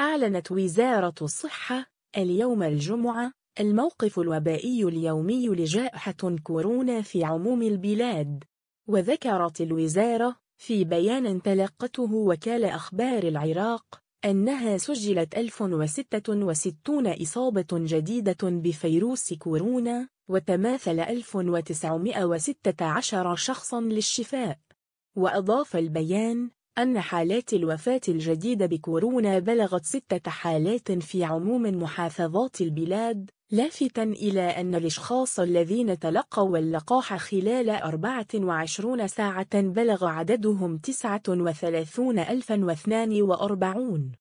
أعلنت وزارة الصحة اليوم الجمعة الموقف الوبائي اليومي لجائحة كورونا في عموم البلاد وذكرت الوزارة في بيان تلقته وكالة أخبار العراق أنها سجلت 1066 إصابة جديدة بفيروس كورونا وتماثل 1916 شخصا للشفاء وأضاف البيان أن حالات الوفاة الجديدة بكورونا بلغت ستة حالات في عموم محافظات البلاد لافتا إلى أن الأشخاص الذين تلقوا اللقاح خلال 24 ساعة بلغ عددهم 39042